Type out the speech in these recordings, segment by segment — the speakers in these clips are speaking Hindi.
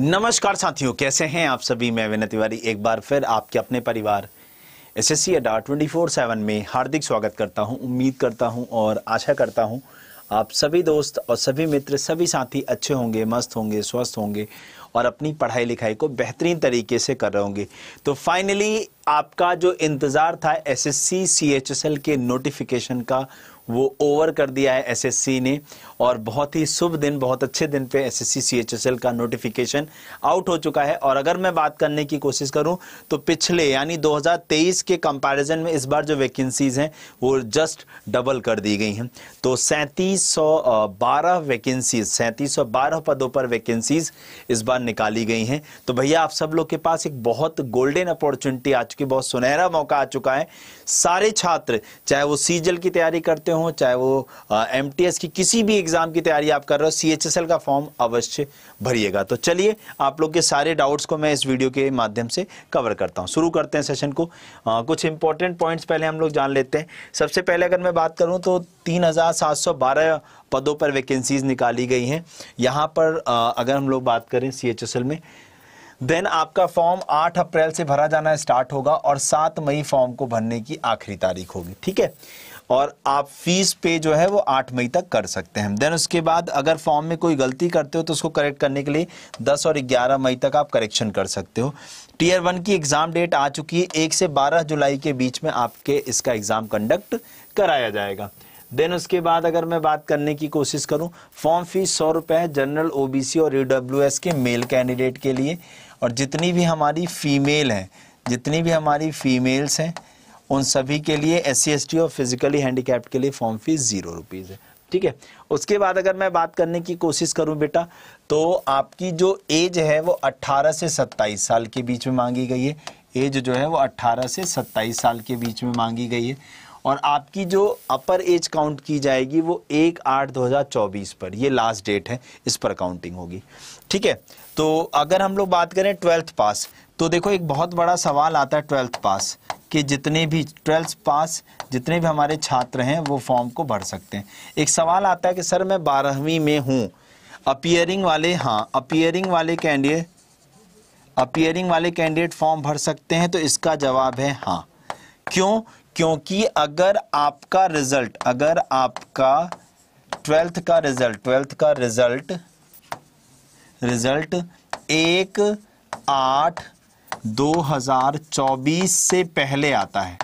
नमस्कार साथियों कैसे हैं आप सभी मैं विनय तिवारी एक बार फिर आपके अपने परिवार S S C Adda twenty four seven में हार्दिक स्वागत करता हूं उम्मीद करता हूं और आशा करता हूं आप सभी दोस्त और सभी मित्र सभी साथी अच्छे होंगे मस्त होंगे स्वस्थ होंगे और अपनी पढ़ाई लिखाई को बेहतरीन तरीके से कर रहे होंगे तो फाइनली आपका जो इंतज़ार था एस एल के नोटिफिकेशन का वो ओवर कर दिया है एसएससी ने और बहुत ही शुभ दिन बहुत अच्छे दिन पे एसएससी सीएचएसएल का नोटिफिकेशन आउट हो चुका है और अगर मैं बात करने की कोशिश करूं तो पिछले यानी 2023 के कंपैरिजन में इस बार जो वैकेंसीज हैं वो जस्ट डबल कर दी गई हैं तो सैंतीस बारह वैकेंसीज सैंतीस बारह पदों पर वैकेंसीज इस बार निकाली गई हैं तो भैया आप सब लोग के पास एक बहुत गोल्डन अपॉर्चुनिटी आ चुकी बहुत सुनहरा मौका आ चुका है सारे छात्र चाहे वो सीजल की तैयारी करते हो हों चाहे वो एम की किसी भी एग्जाम की तैयारी आप कर रहे हो सी का फॉर्म अवश्य भरिएगा तो चलिए आप लोग के सारे डाउट्स को मैं इस वीडियो के माध्यम से कवर करता हूँ शुरू करते हैं सेशन को आ, कुछ इंपॉर्टेंट पॉइंट्स पहले हम लोग जान लेते हैं सबसे पहले अगर मैं बात करूँ तो तीन पदों पर वैकेंसीज निकाली गई हैं यहाँ पर आ, अगर हम लोग बात करें सी में देन आपका फॉर्म 8 अप्रैल से भरा जाना स्टार्ट होगा और 7 मई फॉर्म को भरने की आखिरी तारीख होगी ठीक है और आप फीस पे जो है वो आठ मई तक कर सकते हैं देन उसके बाद अगर फॉर्म में कोई गलती करते हो तो उसको करेक्ट करने के लिए दस और ग्यारह मई तक आप करेक्शन कर सकते हो टीयर वन की एग्ज़ाम डेट आ चुकी है एक से बारह जुलाई के बीच में आपके इसका एग्ज़ाम कंडक्ट कराया जाएगा देन उसके बाद अगर मैं बात करने की कोशिश करूं फॉर्म फीस सौ रुपये है जनरल ओबीसी और ईडब्ल्यू के मेल कैंडिडेट के लिए और जितनी भी हमारी फीमेल हैं जितनी भी हमारी फीमेल्स हैं उन सभी के लिए एस सी और फिजिकली हैंडीकैप्ड के लिए फॉर्म फीस ज़ीरो रुपीज़ है ठीक है उसके बाद अगर मैं बात करने की कोशिश करूं बेटा तो आपकी जो एज है वो 18 से 27 साल के बीच में मांगी गई है एज जो है वो 18 से 27 साल के बीच में मांगी गई है और आपकी जो अपर एज काउंट की जाएगी वो एक आठ दो हज़ार चौबीस पर ये लास्ट डेट है इस पर काउंटिंग होगी ठीक है तो अगर हम लोग बात करें ट्वेल्थ पास तो देखो एक बहुत बड़ा सवाल आता है ट्वेल्थ पास कि जितने भी ट्वेल्थ पास जितने भी हमारे छात्र हैं वो फॉर्म को भर सकते हैं एक सवाल आता है कि सर मैं बारहवीं में हूँ अपियरिंग वाले हाँ अपियरिंग वाले कैंडिडेट अपियरिंग वाले कैंडिडेट फॉर्म भर सकते हैं तो इसका जवाब है हाँ क्यों क्योंकि अगर आपका रिजल्ट अगर आपका ट्वेल्थ का रिजल्ट ट्वेल्थ का रिजल्ट रिजल्ट एक आठ 2024 से पहले आता है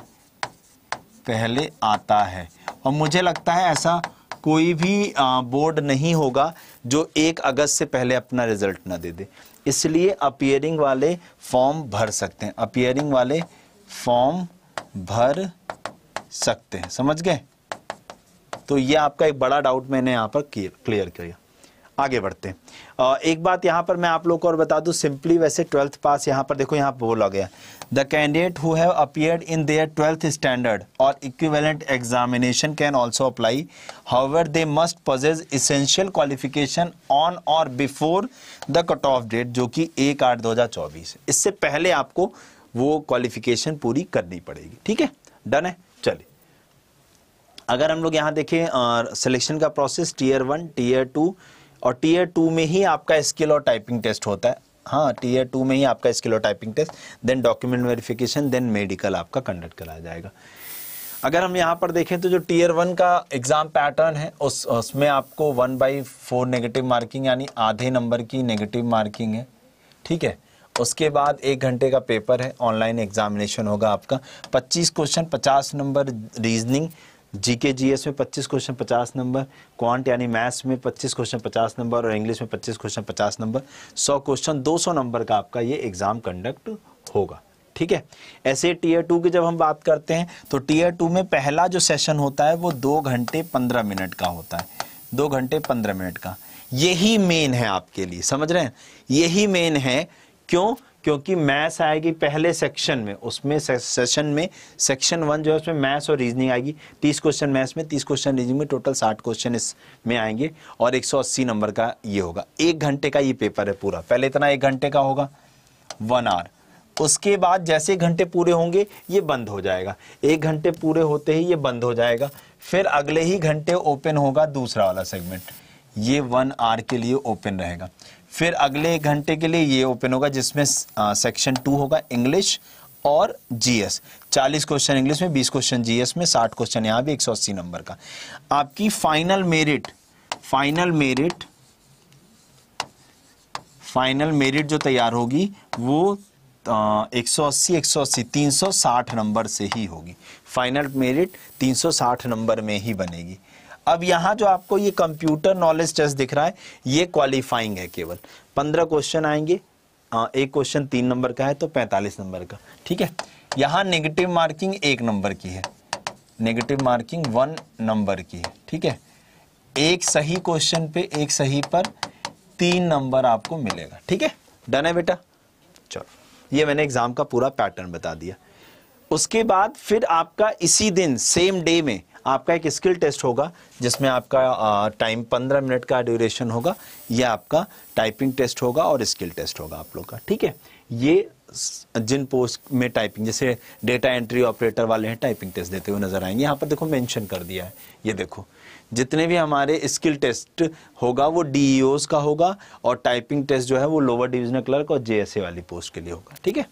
पहले आता है और मुझे लगता है ऐसा कोई भी बोर्ड नहीं होगा जो एक अगस्त से पहले अपना रिजल्ट ना दे दे इसलिए अपियरिंग वाले फॉर्म भर सकते हैं अपियरिंग वाले फॉर्म भर सकते हैं समझ गए तो ये आपका एक बड़ा डाउट मैंने यहाँ पर क्लियर किया आगे बढ़ते हैं एक बात यहाँ पर मैं आप लोग को और बता दूँ सिंपली वैसे ट्वेल्थ पास यहाँ पर देखो यहाँ पर बोला गया the candidate who have appeared in their twelfth standard और equivalent examination can also apply however they must possess essential qualification on or before the cut off date जो कि एक आठ दो हज़ार चौबीस इससे पहले आपको वो क्वालिफिकेशन पूरी करनी पड़ेगी ठीक है डन है चलिए अगर हम लोग यहाँ देखें सिलेक्शन का process tier one tier two और टीयर टू में ही आपका स्किल और टाइपिंग टेस्ट होता है हाँ टीयर टू में ही आपका स्किल और typing test then document verification then medical आपका कंडक्ट कराया जाएगा अगर हम यहाँ पर देखें तो जो टीयर वन का एग्ज़ाम पैटर्न है उस उसमें आपको one by four negative marking यानी आधे नंबर की नेगेटिव मार्किंग है ठीक है उसके बाद एक घंटे का पेपर है ऑनलाइन एग्जामिनेशन होगा आपका 25 क्वेश्चन 50 नंबर रीजनिंग जीके जीएस में 25 क्वेश्चन 50 नंबर क्वांट यानी मैथ्स में 25 क्वेश्चन 50 नंबर और इंग्लिश में 25 क्वेश्चन 50 नंबर 100 क्वेश्चन 200 नंबर का आपका ये एग्ज़ाम कंडक्ट होगा ठीक है ऐसे टीयर टू की जब हम बात करते हैं तो टीयर टू में पहला जो सेशन होता है वो दो घंटे पंद्रह मिनट का होता है दो घंटे पंद्रह मिनट का यही मेन है आपके लिए समझ रहे हैं यही मेन है क्यों क्योंकि मैथ्स आएगी पहले सेक्शन में उसमें सेशन में सेक्शन वन जो है उसमें मैथ्स और रीजनिंग आएगी तीस क्वेश्चन मैथ्स में तीस क्वेश्चन रीजनिंग में टोटल साठ क्वेश्चन इसमें आएंगे और एक सौ अस्सी नंबर का ये होगा एक घंटे का ये पेपर है पूरा पहले इतना एक घंटे का होगा वन आवर उसके बाद जैसे घंटे पूरे होंगे ये बंद हो जाएगा एक घंटे पूरे होते ही ये बंद हो जाएगा फिर अगले ही घंटे ओपन होगा दूसरा वाला सेगमेंट ये वन आर के लिए ओपन रहेगा फिर अगले एक घंटे के लिए ये ओपन होगा जिसमें सेक्शन टू होगा इंग्लिश और जीएस 40 क्वेश्चन इंग्लिश में 20 क्वेश्चन जीएस में 60 क्वेश्चन यहाँ भी 180 नंबर का आपकी final merit final merit final merit जो तैयार होगी वो एक सौ अस्सी एक सौ अस्सी तीन सौ साठ नंबर से ही होगी फाइनल मेरिट तीन सौ साठ नंबर में ही बनेगी अब यहां जो आपको ये कंप्यूटर नॉलेज टेस्ट दिख रहा है ये क्वालिफाइंग है केवल पंद्रह क्वेश्चन आएंगे आ, एक क्वेश्चन तीन नंबर का है तो पैंतालीस नंबर का ठीक है यहां नेगेटिव मार्किंग एक नंबर की है नेगेटिव मार्किंग वन नंबर की है ठीक है एक सही क्वेश्चन पे एक सही पर तीन नंबर आपको मिलेगा ठीक है डन है बेटा चलो ये मैंने एग्जाम का पूरा पैटर्न बता दिया उसके बाद फिर आपका इसी दिन सेम डे में आपका एक स्किल टेस्ट होगा जिसमें आपका टाइम पंद्रह मिनट का ड्यूरेशन होगा यह आपका टाइपिंग टेस्ट होगा और स्किल टेस्ट होगा आप लोग का ठीक है ये जिन पोस्ट में टाइपिंग जैसे डेटा एंट्री ऑपरेटर वाले हैं टाइपिंग टेस्ट देते हुए नजर आएंगे यहाँ पर देखो मेंशन कर दिया है ये देखो जितने भी हमारे स्किल टेस्ट होगा वो डी e का होगा और टाइपिंग टेस्ट जो है वो लोअर डिविजनल क्लर्क और जे वाली पोस्ट के लिए होगा ठीक है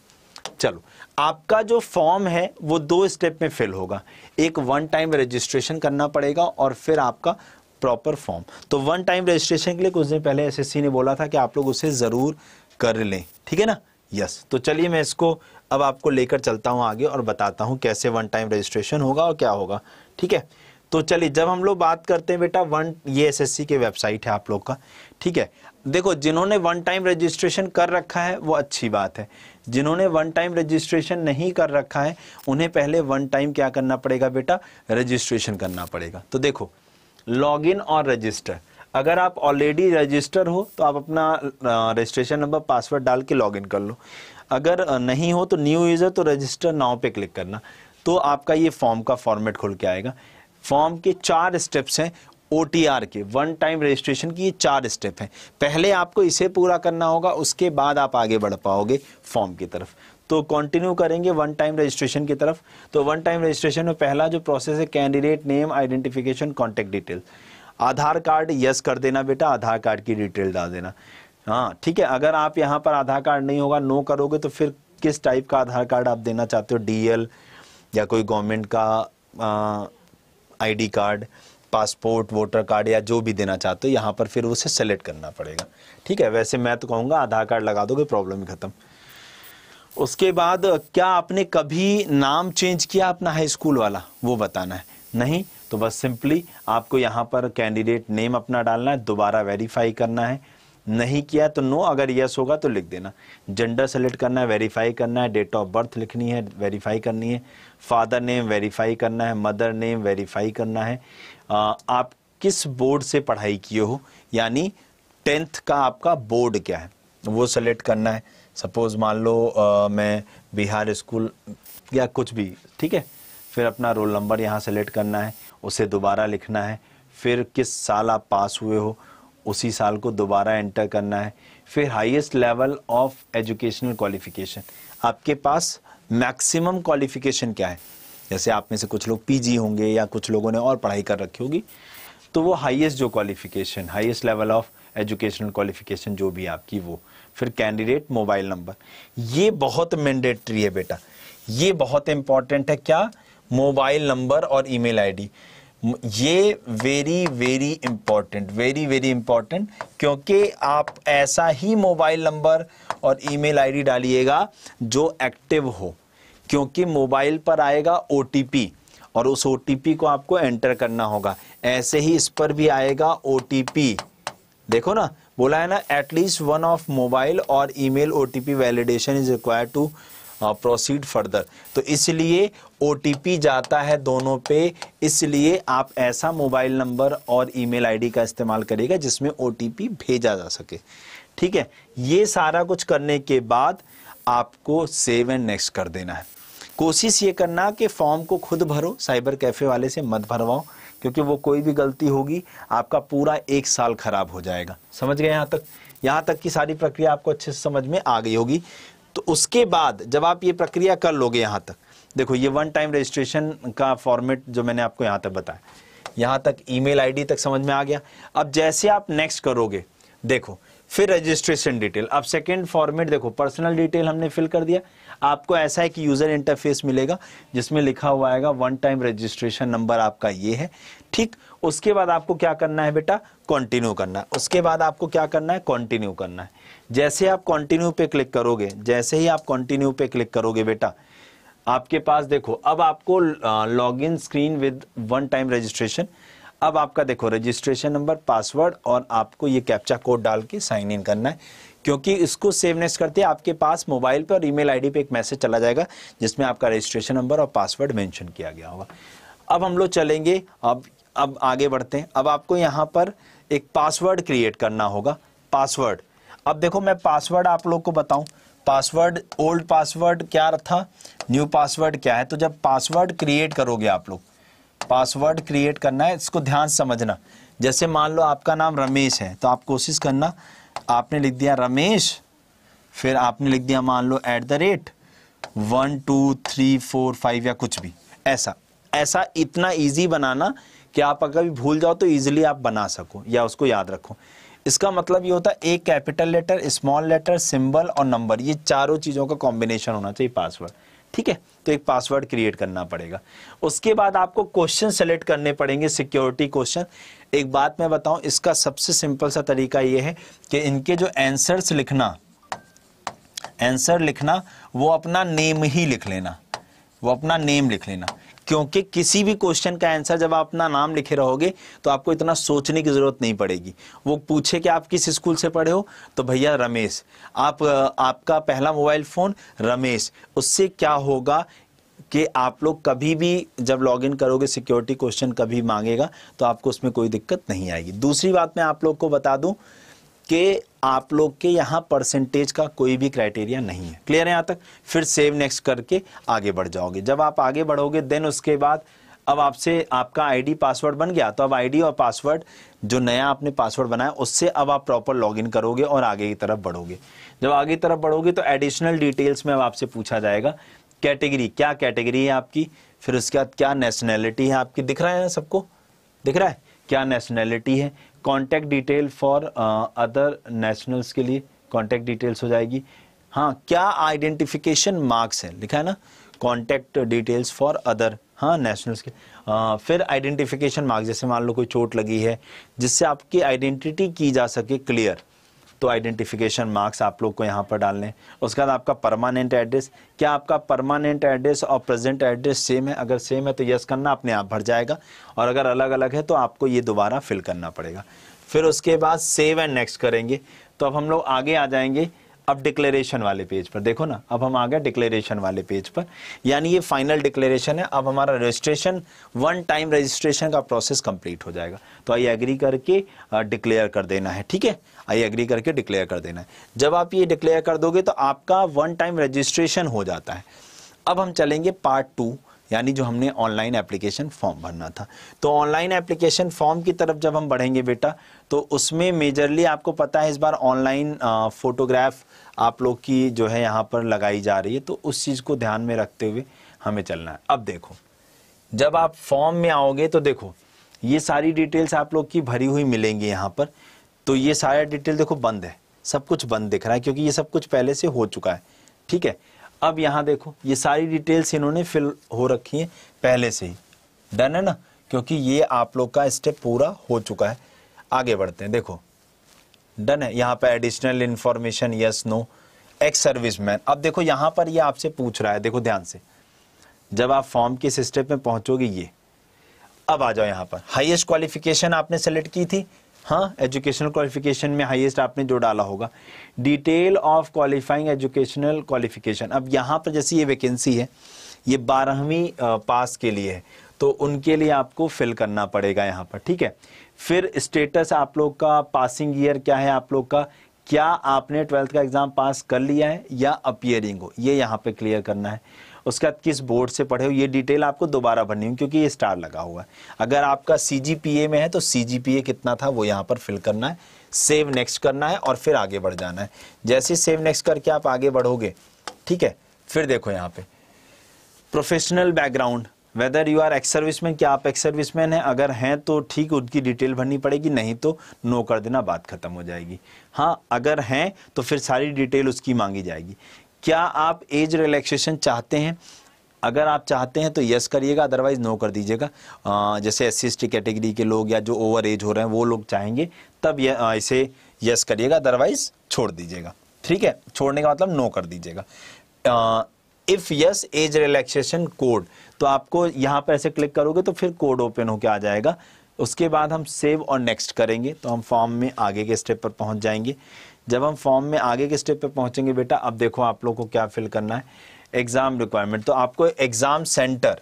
चलो आपका जो फॉर्म है वो दो स्टेप में फिल होगा एक वन टाइम रजिस्ट्रेशन करना पड़ेगा और फिर आपका प्रॉपर फॉर्म तो वन टाइम रजिस्ट्रेशन के लिए कुछ दिन पहले एसएससी ने बोला था कि आप लोग उसे ज़रूर कर लें ठीक है ना यस तो चलिए मैं इसको अब आपको लेकर चलता हूँ आगे और बताता हूँ कैसे वन टाइम रजिस्ट्रेशन होगा और क्या होगा ठीक है तो चलिए जब हम लोग बात करते हैं बेटा वन ये एस के वेबसाइट है आप लोग का ठीक है देखो जिन्होंने वन टाइम रजिस्ट्रेशन कर रखा है वो अच्छी बात है जिन्होंने वन टाइम रजिस्ट्रेशन नहीं कर रखा है उन्हें पहले वन टाइम क्या करना पड़ेगा बेटा रजिस्ट्रेशन करना पड़ेगा तो देखो लॉग इन और रजिस्टर अगर आप ऑलरेडी रजिस्टर हो तो आप अपना रजिस्ट्रेशन नंबर पासवर्ड डाल के लॉग कर लो अगर नहीं हो तो न्यू यूज़र तो रजिस्टर नाव पे क्लिक करना तो आपका ये फॉर्म का फॉर्मेट खुल के आएगा फॉर्म के चार स्टेप्स हैं ओ के वन टाइम रजिस्ट्रेशन की ये चार स्टेप हैं पहले आपको इसे पूरा करना होगा उसके बाद आप आगे बढ़ पाओगे फॉर्म की तरफ तो कंटिन्यू करेंगे वन टाइम रजिस्ट्रेशन की तरफ तो वन टाइम रजिस्ट्रेशन में पहला जो प्रोसेस है candidate name identification contact detail Aadhaar card yes कर देना बेटा आधार कार्ड की डिटेल डाल देना हाँ ठीक है अगर आप यहाँ पर आधार कार्ड नहीं होगा नो करोगे तो फिर किस टाइप का आधार कार्ड आप देना चाहते हो डीएल या कोई गवर्नमेंट का I card passport voter card या जो भी देना चाहते हो यहाँ पर फिर उसे सेलेक्ट करना पड़ेगा ठीक है वैसे मैं तो कहूँगा आधार कार्ड लगा दोगे प्रॉब्लम ही ख़त्म उसके बाद क्या आपने कभी नाम चेंज किया अपना हाई स्कूल वाला वो बताना है नहीं तो बस सिंपली आपको यहाँ पर कैंडिडेट नेम अपना डालना है दोबारा वेरीफाई करना है नहीं किया तो नो अगर यस होगा तो लिख देना जेंडर सेलेक्ट करना है वेरीफाई करना है डेट ऑफ बर्थ लिखनी है वेरीफाई करनी है फादर नेम वेरीफाई करना है मदर नेम वेरीफाई करना है आप किस बोर्ड से पढ़ाई किए हो यानी टेंथ का आपका बोर्ड क्या है वो सेलेक्ट करना है सपोज मान लो मैं बिहार स्कूल या कुछ भी ठीक है फिर अपना रोल नंबर यहाँ सेलेक्ट करना है उसे दोबारा लिखना है फिर किस साल आप पास हुए हो उसी साल को दोबारा एंटर करना है फिर highest level of educational qualification आपके पास मैक्सिमम क्वालिफिकेशन क्या है जैसे आप में से कुछ लोग पीजी होंगे या कुछ लोगों ने और पढ़ाई कर रखी होगी तो वो हाईएस्ट जो qualification highest level of educational qualification जो भी आपकी वो फिर कैंडिडेट मोबाइल नंबर ये बहुत मैंडेटरी है बेटा ये बहुत इंपॉर्टेंट है क्या मोबाइल नंबर और ईमेल आईडी ये very very important very very important क्योंकि आप ऐसा ही मोबाइल नंबर और ईमेल आईडी डालिएगा जो एक्टिव हो क्योंकि मोबाइल पर आएगा ओ और उस ओ को आपको एंटर करना होगा ऐसे ही इस पर भी आएगा ओ देखो ना बोला है ना एटलीस्ट वन ऑफ मोबाइल और email P validation is require to proceed further तो इसलिए ओ जाता है दोनों पे इसलिए आप ऐसा मोबाइल नंबर और ईमेल आईडी का इस्तेमाल करेगा जिसमें ओ भेजा जा सके ठीक है ये सारा कुछ करने के बाद आपको सेव एंड नेक्स्ट कर देना है कोशिश ये करना कि फॉर्म को खुद भरो साइबर कैफ़े वाले से मत भरवाओ क्योंकि वो कोई भी गलती होगी आपका पूरा एक साल ख़राब हो जाएगा समझ गए यहाँ तक यहाँ तक की सारी प्रक्रिया आपको अच्छे से समझ में आ गई होगी तो उसके बाद जब आप ये प्रक्रिया कर लोगे यहाँ तक देखो ये वन टाइम रजिस्ट्रेशन का फॉर्मेट जो मैंने आपको यहाँ तक बताया यहाँ तक ईमेल आईडी तक समझ में आ गया अब जैसे आप नेक्स्ट करोगे देखो फिर रजिस्ट्रेशन डिटेल अब सेकेंड फॉर्मेट देखो पर्सनल डिटेल हमने फिल कर दिया आपको ऐसा है कि यूजर इंटरफेस मिलेगा जिसमें लिखा हुआ आएगा वन टाइम रजिस्ट्रेशन नंबर आपका ये है ठीक उसके बाद आपको क्या करना है बेटा कंटिन्यू करना है उसके बाद आपको क्या करना है कंटिन्यू करना है जैसे आप कंटिन्यू पे क्लिक करोगे जैसे ही आप कंटिन्यू पे क्लिक करोगे बेटा आपके पास देखो अब आपको log in screen with one time registration अब आपका देखो रजिस्ट्रेशन नंबर पासवर्ड और आपको ये कैप्चा कोड डाल के साइन इन करना है क्योंकि इसको सेवनेस करते हैं आपके पास मोबाइल पर और ईमेल आईडी पे एक मैसेज चला जाएगा जिसमें आपका रजिस्ट्रेशन नंबर और पासवर्ड मेंशन किया गया होगा अब हम लोग चलेंगे अब अब आगे बढ़ते हैं अब आपको यहाँ पर एक पासवर्ड क्रिएट करना होगा पासवर्ड अब देखो मैं पासवर्ड आप लोग को बताऊं पासवर्ड ओल्ड पासवर्ड क्या था न्यू पासवर्ड क्या है तो जब पासवर्ड क्रिएट करोगे आप लोग पासवर्ड क्रिएट करना है इसको ध्यान समझना जैसे मान लो आपका नाम रमेश है तो आप कोशिश करना आपने लिख दिया रमेश फिर आपने लिख दिया मान लो at the rate one two three four five या कुछ भी ऐसा ऐसा इतना इजी बनाना कि आप अगर भी भूल जाओ तो ईजिली आप बना सको या उसको याद रखो इसका मतलब ये होता है एक capital letter small letter symbol और नंबर ये चारों चीज़ों का कॉम्बिनेशन होना चाहिए पासवर्ड ठीक है तो एक पासवर्ड क्रिएट करना पड़ेगा उसके बाद आपको क्वेश्चन सेलेक्ट करने पड़ेंगे सिक्योरिटी क्वेश्चन एक बात मैं बताऊं इसका सबसे सिंपल सा तरीका यह है कि इनके जो आंसर्स लिखना आंसर लिखना वो अपना नेम ही लिख लेना वो अपना नेम लिख लेना क्योंकि किसी भी क्वेश्चन का आंसर जब आप अपना नाम लिखे रहोगे तो आपको इतना सोचने की ज़रूरत नहीं पड़ेगी वो पूछे कि आप किस स्कूल से पढ़े हो तो भैया रमेश आप आपका पहला मोबाइल फ़ोन रमेश उससे क्या होगा कि आप लोग कभी भी जब लॉगिन करोगे सिक्योरिटी क्वेश्चन कभी मांगेगा तो आपको उसमें कोई दिक्कत नहीं आएगी दूसरी बात मैं आप लोग को बता दूं कि आप लोग के यहाँ परसेंटेज का कोई भी क्राइटेरिया नहीं है क्लियर है यहाँ तक फिर सेव नेक्स्ट करके आगे बढ़ जाओगे जब आप आगे बढ़ोगे देन उसके बाद अब आपसे आपका आईडी पासवर्ड बन गया तो अब आईडी और पासवर्ड जो नया आपने पासवर्ड बनाया उससे अब आप प्रॉपर लॉगिन करोगे और आगे की तरफ बढ़ोगे जब आगे की तरफ बढ़ोगे तो एडिशनल डिटेल्स में अब आपसे पूछा जाएगा कैटेगरी क्या कैटेगरी है आपकी फिर उसके बाद क्या नेशनैलिटी है आपकी दिख रहा है सबको दिख रहा है क्या नेशनैलिटी है contact detail for other nationals के लिए कॉन्टैक्ट डिटेल्स हो जाएगी हाँ क्या आइडेंटिफिकेशन मार्क्स है लिखा है ना कॉन्टैक्ट डिटेल्स फॉर अदर हाँ नेशनल्स के आ, फिर आइडेंटिफिकेशन मार्क्स जैसे मान लो कोई चोट लगी है जिससे आपकी आइडेंटिटी की जा सके क्लियर तो आइडेंटिफिकेशन मार्क्स आप लोग को यहाँ पर डालने उसके बाद आपका परमानेंट एड्रेस क्या आपका परमानेंट एड्रेस और प्रेजेंट एड्रेस सेम है अगर सेम है तो यस करना अपने आप भर जाएगा और अगर अलग अलग है तो आपको ये दोबारा फिल करना पड़ेगा फिर उसके बाद सेव एंड नेक्स्ट करेंगे तो अब हम लोग आगे आ जाएंगे अब डिक्लेरेशन वाले पेज पर देखो ना अब हम आ गए डिक्लेरेशन वाले पेज पर यानी ये फाइनल डिक्लेरेशन है अब हमारा रजिस्ट्रेशन वन टाइम रजिस्ट्रेशन का प्रोसेस कंप्लीट हो जाएगा तो आई एग्री करके डिक्लेयर कर देना है ठीक है आई एग्री करके डिक्लेयर कर देना है जब आप ये डिक्लेयर कर दोगे तो आपका वन टाइम रजिस्ट्रेशन हो जाता है अब हम चलेंगे पार्ट टू यानी जो हमने ऑनलाइन एप्लीकेशन फॉर्म भरना था तो ऑनलाइन एप्लीकेशन फॉर्म की तरफ जब हम बढ़ेंगे बेटा तो उसमें मेजरली आपको पता है इस बार ऑनलाइन फोटोग्राफ आप लोग की जो है यहाँ पर लगाई जा रही है तो उस चीज़ को ध्यान में रखते हुए हमें चलना है अब देखो जब आप फॉर्म में आओगे तो देखो ये सारी डिटेल्स आप लोग की भरी हुई मिलेंगी यहाँ पर तो ये सारा डिटेल देखो बंद है सब कुछ बंद दिख रहा है क्योंकि ये सब कुछ पहले से हो चुका है ठीक है अब यहाँ देखो ये सारी डिटेल्स इन्होंने फिल हो रखी है पहले से ही डन है ना क्योंकि ये आप लोग का स्टेप पूरा हो चुका है आगे बढ़ते हैं देखो डन है यहाँ पर additional information yes no ex service man अब देखो यहाँ पर ये आपसे पूछ रहा है देखो ध्यान से जब आप फॉर्म के स्टेप में पहुंचोगे ये अब आ जाओ यहाँ पर हाईएस्ट क्वालिफिकेशन आपने सेलेक्ट की थी हाँ एजुकेशनल क्वालिफिकेशन में हाईएस्ट आपने जो डाला होगा detail of qualifying educational qualification अब यहाँ पर जैसे ये वैकेंसी है ये बारहवीं पास के लिए है तो उनके लिए आपको फिल करना पड़ेगा यहाँ पर ठीक है फिर स्टेटस आप लोग का पासिंग ईयर क्या है आप लोग का क्या आपने ट्वेल्थ का एग्ज़ाम पास कर लिया है या अपियरिंग हो ये यहाँ पे क्लियर करना है उसके बाद किस बोर्ड से पढ़े हो ये डिटेल आपको दोबारा भरनी होगी क्योंकि ये स्टार लगा हुआ है अगर आपका सी में है तो सी कितना था वो यहाँ पर फिल करना है सेव नेक्स्ट करना है और फिर आगे बढ़ जाना है जैसे सेव नेक्स्ट करके आप आगे बढ़ोगे ठीक है फिर देखो यहाँ पे professional background whether you are ex serviceman क्या आप एक्स सर्विसमैन हैं अगर हैं तो ठीक उनकी डिटेल भरनी पड़ेगी नहीं तो नो कर देना बात खत्म हो जाएगी हाँ अगर हैं तो फिर सारी डिटेल उसकी मांगी जाएगी क्या आप एज रिलैक्सेशन चाहते हैं अगर आप चाहते हैं तो यस करिएगा अदरवाइज नो कर दीजिएगा जैसे एस सी कैटेगरी के लोग या जो ओवर एज हो रहे हैं वो लोग चाहेंगे तब ये इसे यस करिएगा अदरवाइज छोड़ दीजिएगा ठीक है छोड़ने का मतलब नो कर दीजिएगा if yes age relaxation code तो आपको यहाँ पर ऐसे क्लिक करोगे तो फिर कोड ओपन होकर आ जाएगा उसके बाद हम सेव और नेक्स्ट करेंगे तो हम फॉर्म में आगे के स्टेप पर पहुँच जाएंगे जब हम फॉर्म में आगे के स्टेप पे पहुंचेंगे बेटा अब देखो आप लोग को क्या फिल करना है एग्ज़ाम रिक्वायरमेंट तो आपको एग्ज़ाम सेंटर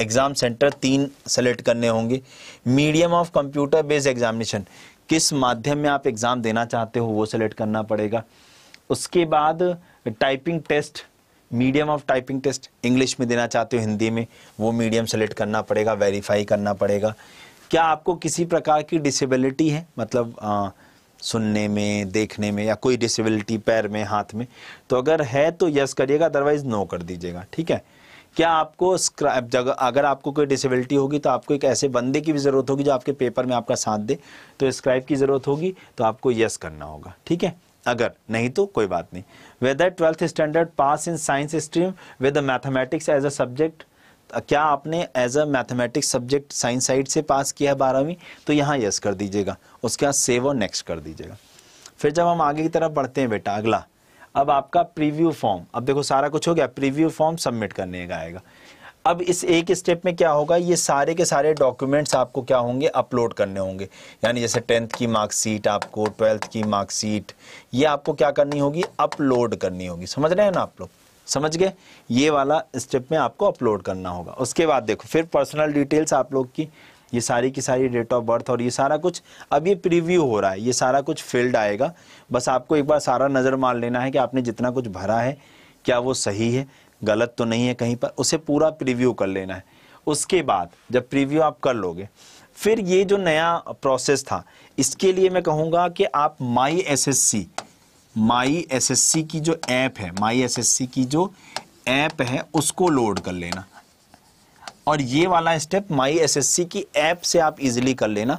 एग्ज़ाम सेंटर तीन सेलेक्ट करने होंगे medium of computer based examination किस माध्यम में आप एग्ज़ाम देना चाहते हो वो सेलेक्ट करना पड़ेगा उसके बाद typing test medium of typing test English में देना चाहते हो हिंदी में वो मीडियम सेलेक्ट करना पड़ेगा वेरीफाई करना पड़ेगा क्या आपको किसी प्रकार की डिसेबिलिटी है मतलब आ, सुनने में देखने में या कोई डिसेबिलिटी पैर में हाथ में तो अगर है तो यस करिएगा अदरवाइज नो कर दीजिएगा ठीक है क्या आपको स्क्राइब जगह अगर आपको कोई डिसेबिलिटी होगी तो आपको एक ऐसे बंदे की भी ज़रूरत होगी जो आपके पेपर में आपका साथ दे तो स्क्राइब की ज़रूरत होगी तो आपको यस करना होगा ठीक है अगर नहीं तो कोई बात नहीं whether twelfth standard pass in science stream with mathematics as a subject क्या आपने as a mathematics subject science side से पास किया है बारहवीं तो यहाँ यस कर दीजिएगा उसके बाद सेव और नेक्स्ट कर दीजिएगा फिर जब हम आगे की तरफ बढ़ते हैं बेटा अगला अब आपका प्रीव्यू फॉर्म अब देखो सारा कुछ हो गया प्रीव्यू फॉर्म सबमिट करने का आएगा अब इस एक स्टेप में क्या होगा ये सारे के सारे डॉक्यूमेंट्स आपको क्या होंगे अपलोड करने होंगे यानी जैसे टेंथ की मार्कशीट आपको ट्वेल्थ की मार्कशीट ये आपको क्या करनी होगी अपलोड करनी होगी समझ रहे हैं ना आप लोग समझ गए ये वाला स्टेप में आपको अपलोड करना होगा उसके बाद देखो फिर पर्सनल डिटेल्स आप लोग की ये सारी की सारी डेट ऑफ बर्थ और ये सारा कुछ अब ये प्रीव्यू हो रहा है ये सारा कुछ फील्ड आएगा बस आपको एक बार सारा नज़र मार लेना है कि आपने जितना कुछ भरा है क्या वो सही है गलत तो नहीं है कहीं पर उसे पूरा प्रीव्यू कर लेना है उसके बाद जब प्रीव्यू आप कर लोगे फिर ये जो नया प्रोसेस था इसके लिए मैं कहूँगा कि आप my S S C my SSC की जो ऐप है माई एसएससी की जो ऐप है उसको लोड कर लेना और ये वाला स्टेप माई एसएससी की ऐप से आप इजीली कर लेना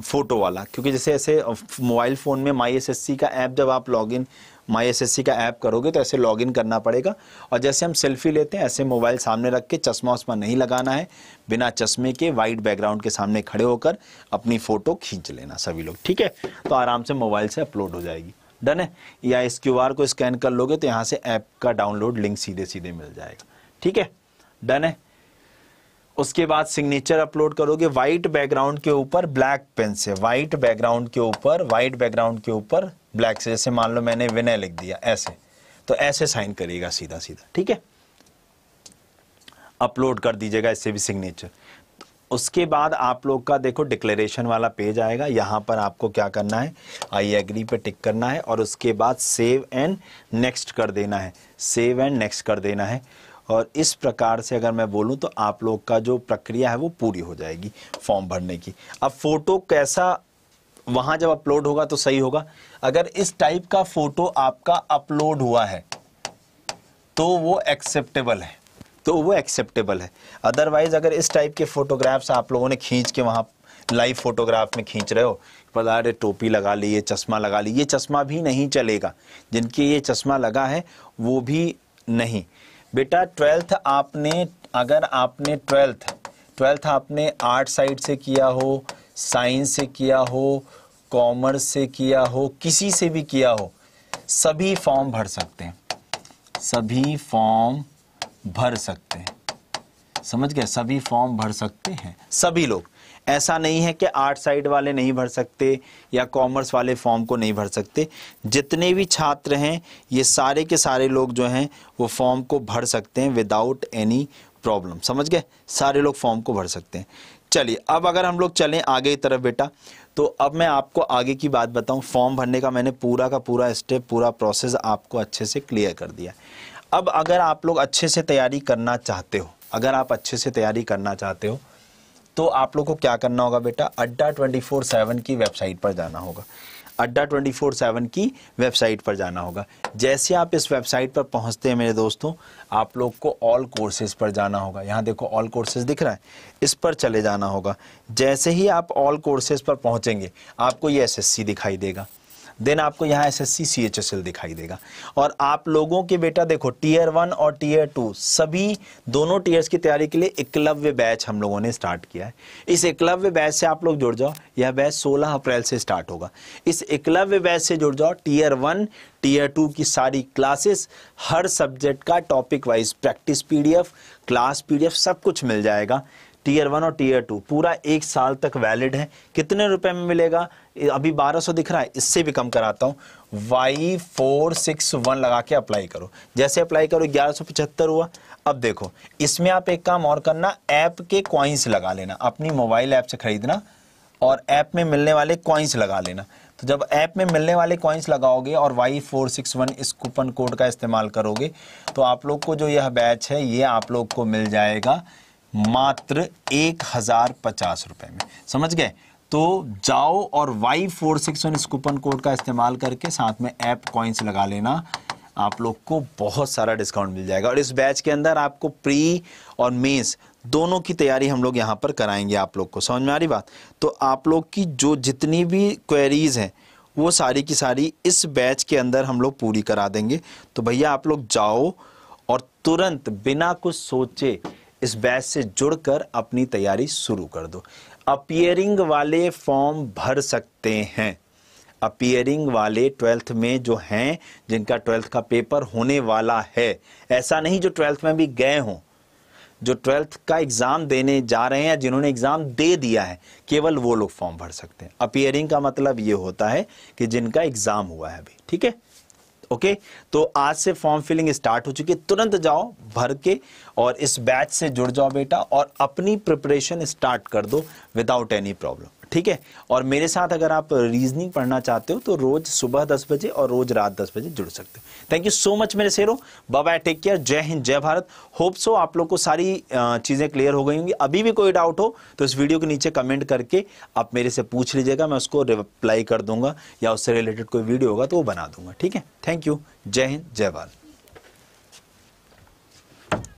फोटो वाला क्योंकि जैसे ऐसे मोबाइल फ़ोन में माई एसएससी का ऐप जब आप लॉगिन माई एसएससी का ऐप करोगे तो ऐसे लॉगिन करना पड़ेगा और जैसे हम सेल्फी लेते हैं ऐसे मोबाइल सामने रख के चश्मा उसमें नहीं लगाना है बिना चश्मे के वाइट बैकग्राउंड के सामने खड़े होकर अपनी फ़ोटो खींच लेना सभी लोग ठीक है तो आराम से मोबाइल से अपलोड हो जाएगी डन है या इस क्यू आर को स्कैन कर लोगे तो यहाँ से ऐप का डाउनलोड लिंक सीधे सीधे मिल जाएगा ठीक है डन है उसके बाद सिग्नेचर अपलोड करोगे वाइट बैकग्राउंड के ऊपर ब्लैक पेन से वाइट बैकग्राउंड के ऊपर वाइट बैकग्राउंड के ऊपर ब्लैक से जैसे मान लो मैंने विनय लिख दिया ऐसे तो ऐसे साइन करिएगा सीधा सीधा ठीक है अपलोड कर दीजिएगा इससे भी सिग्नेचर उसके बाद आप लोग का देखो डिक्लेरेशन वाला पेज आएगा यहाँ पर आपको क्या करना है आई एग्री पे टिक करना है और उसके बाद सेव एंड नेक्स्ट कर देना है सेव एंड नेक्स्ट कर देना है और इस प्रकार से अगर मैं बोलूं तो आप लोग का जो प्रक्रिया है वो पूरी हो जाएगी फॉर्म भरने की अब फ़ोटो कैसा वहाँ जब अपलोड होगा तो सही होगा अगर इस टाइप का फ़ोटो आपका अपलोड हुआ है तो वो एक्सेप्टेबल है तो वो एक्सेप्टेबल है अदरवाइज़ अगर इस टाइप के फ़ोटोग्राफ्स आप लोगों ने खींच के वहाँ लाइव फोटोग्राफ में खींच रहे हो पता अरे टोपी लगा ली ये चश्मा लगा ली ये चश्मा भी नहीं चलेगा जिनके ये चश्मा लगा है वो भी नहीं बेटा ट्वेल्थ आपने अगर आपने ट्वेल्थ ट्वेल्थ आपने आर्ट साइड से किया हो साइंस से किया हो कॉमर्स से किया हो किसी से भी किया हो सभी फॉर्म भर सकते हैं सभी फॉर्म भर सकते हैं समझ गए सभी फॉर्म भर सकते हैं सभी लोग ऐसा नहीं है कि आर्ट साइड वाले नहीं भर सकते या कॉमर्स वाले फॉर्म को नहीं भर सकते जितने भी छात्र हैं ये सारे के सारे लोग जो हैं वो फॉर्म को भर सकते हैं विदाउट एनी प्रॉब्लम समझ गए सारे लोग फॉर्म को भर सकते हैं चलिए अब अगर हम लोग चलें आगे की तरफ बेटा तो अब मैं आपको आगे की बात बताऊँ फॉर्म भरने का मैंने पूरा का पूरा स्टेप पूरा प्रोसेस आपको अच्छे से क्लियर कर दिया अब अगर आप लोग अच्छे से तैयारी करना चाहते हो अगर आप अच्छे से तैयारी करना चाहते हो तो आप लोग को क्या करना होगा बेटा अड्डा ट्वेंटी फोर सेवन की वेबसाइट पर जाना होगा अड्डा ट्वेंटी फोर सेवन की वेबसाइट पर जाना होगा जैसे आप इस वेबसाइट पर पहुंचते हैं मेरे दोस्तों आप लोग को ऑल कोर्सेज पर जाना होगा यहाँ देखो ऑल कोर्सेज दिख रहा है इस पर चले जाना होगा जैसे ही आप ऑल कोर्सेज पर पहुँचेंगे आपको ये एस दिखाई देगा देन आपको यहाँ एस एस सी सी दिखाई देगा और आप लोगों के बेटा देखो टीयर वन और टीयर टू सभी दोनों टीयर्स की तैयारी के लिए एकलव्य बैच हम लोगों ने स्टार्ट किया है इस एकलव्य बैच से आप लोग जुड़ जाओ यह बैच सोलह अप्रैल से स्टार्ट होगा इस एकलव्य बैच से जुड़ जाओ टीयर वन टीयर टू की सारी क्लासेस हर सब्जेक्ट का topic wise practice P class P सब कुछ मिल जाएगा टीयर वन और टीयर टू पूरा एक साल तक वैलिड है कितने रुपए में मिलेगा अभी 1200 दिख रहा है इससे भी कम कराता हूँ वाई फोर सिक्स वन लगा के अप्लाई करो जैसे अप्लाई करो 1175 हुआ अब देखो इसमें आप एक काम और करना ऐप के क्वाइंस लगा लेना अपनी मोबाइल ऐप से खरीदना और ऐप में मिलने वाले क्वाइंस लगा लेना तो जब ऐप में मिलने वाले क्वाइंस लगाओगे और वाई फोर सिक्स वन इस कूपन कोड का इस्तेमाल करोगे तो आप लोग को जो यह बैच है ये आप लोग को मिल जाएगा मात्र एक हजार पचास रुपए में समझ गए तो जाओ और वाई फोर सिक्स वन इस कूपन कोड का इस्तेमाल करके साथ में ऐप कॉइंस लगा लेना आप लोग को बहुत सारा डिस्काउंट मिल जाएगा और इस बैच के अंदर आपको प्री और मेस दोनों की तैयारी हम लोग यहाँ पर कराएंगे आप लोग को समझ में आ रही बात तो आप लोग की जो जितनी भी क्वेरीज हैं वो सारी की सारी इस बैच के अंदर हम लोग पूरी करा देंगे तो भैया आप लोग जाओ और तुरंत बिना कुछ सोचे इस बैच से जुड़कर अपनी तैयारी शुरू कर दो अपियरिंग वाले फॉर्म भर सकते हैं अपियरिंग वाले ट्वेल्थ में जो हैं जिनका ट्वेल्थ का पेपर होने वाला है ऐसा नहीं जो ट्वेल्थ में भी गए हों जो ट्वेल्थ का एग्ज़ाम देने जा रहे हैं जिन्होंने एग्ज़ाम दे दिया है केवल वो लोग फॉर्म भर सकते हैं अपियरिंग का मतलब ये होता है कि जिनका एग्ज़ाम हुआ है अभी ठीक है ओके तो आज से फॉर्म फिलिंग स्टार्ट हो चुकी है तुरंत जाओ भर के और इस बैच से जुड़ जाओ बेटा और अपनी प्रिपरेशन स्टार्ट कर दो विदाउट एनी प्रॉब्लम ठीक है और मेरे साथ अगर आप रीजनिंग पढ़ना चाहते हो तो रोज सुबह दस बजे और रोज रात दस बजे जुड़ सकते हो थैंक यू सो मच मेरे शेरों बाय टेक केयर जय हिंद जय भारत होप सो आप लोग को सारी चीज़ें क्लियर हो गई होंगी अभी भी कोई डाउट हो तो इस वीडियो के नीचे कमेंट करके आप मेरे से पूछ लीजिएगा मैं उसको रिप्लाई कर दूंगा या उससे रिलेटेड कोई वीडियो होगा तो वो बना दूंगा ठीक है थैंक यू जय हिंद जय भारत